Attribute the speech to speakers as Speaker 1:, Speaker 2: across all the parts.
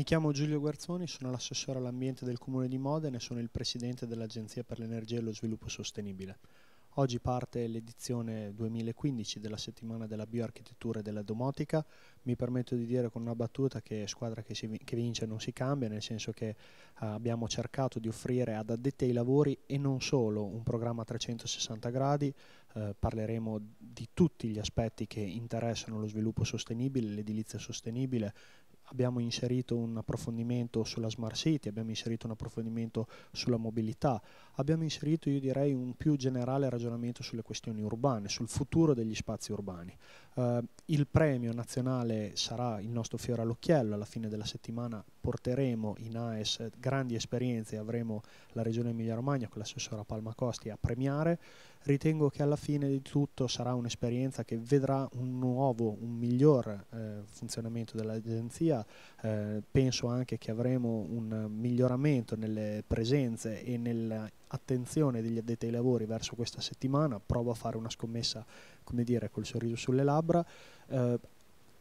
Speaker 1: Mi chiamo Giulio Guerzoni, sono l'assessore all'ambiente del Comune di Modena e sono il presidente dell'Agenzia per l'Energia e lo Sviluppo Sostenibile. Oggi parte l'edizione 2015 della settimana della bioarchitettura e della domotica. Mi permetto di dire con una battuta che squadra che, si, che vince non si cambia, nel senso che eh, abbiamo cercato di offrire ad addetti ai lavori e non solo un programma a 360 gradi, eh, parleremo di tutti gli aspetti che interessano lo sviluppo sostenibile, l'edilizia sostenibile, abbiamo inserito un approfondimento sulla smart city, abbiamo inserito un approfondimento sulla mobilità, abbiamo inserito io direi un più generale ragionamento sulle questioni urbane, sul futuro degli spazi urbani. Eh, il premio nazionale sarà il nostro fiore all'occhiello, alla fine della settimana porteremo in AES grandi esperienze, avremo la regione Emilia Romagna con l'assessora Palma Costi a premiare, ritengo che alla fine di tutto sarà un'esperienza che vedrà un nuovo, un miglior eh, funzionamento dell'agenzia, eh, penso anche che avremo un miglioramento nelle presenze e nell'attenzione degli addetti ai lavori verso questa settimana, provo a fare una scommessa come dire, col sorriso sulle labbra. Eh,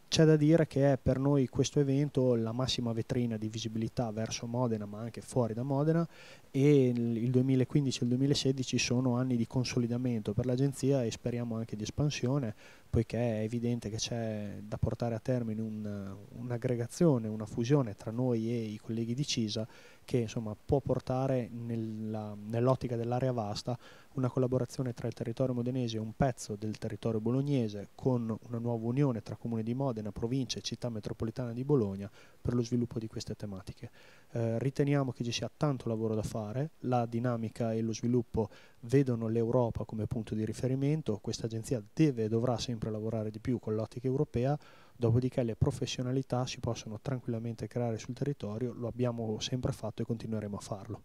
Speaker 1: c'è da dire che è per noi questo evento la massima vetrina di visibilità verso Modena, ma anche fuori da Modena, e il 2015 e il 2016 sono anni di consolidamento per l'agenzia e speriamo anche di espansione, poiché è evidente che c'è da portare a termine un, un'aggregazione, una fusione tra noi e i colleghi di CISA che insomma, può portare nella, nell'ottica dell'area vasta una collaborazione tra il territorio modenese e un pezzo del territorio bolognese con una nuova unione tra comune di Modena, provincia e città metropolitana di Bologna per lo sviluppo di queste tematiche. Eh, riteniamo che ci sia tanto lavoro da fare, la dinamica e lo sviluppo vedono l'Europa come punto di riferimento, questa agenzia deve e dovrà sempre lavorare di più con l'ottica europea, dopodiché le professionalità si possono tranquillamente creare sul territorio, lo abbiamo sempre fatto e continueremo a farlo.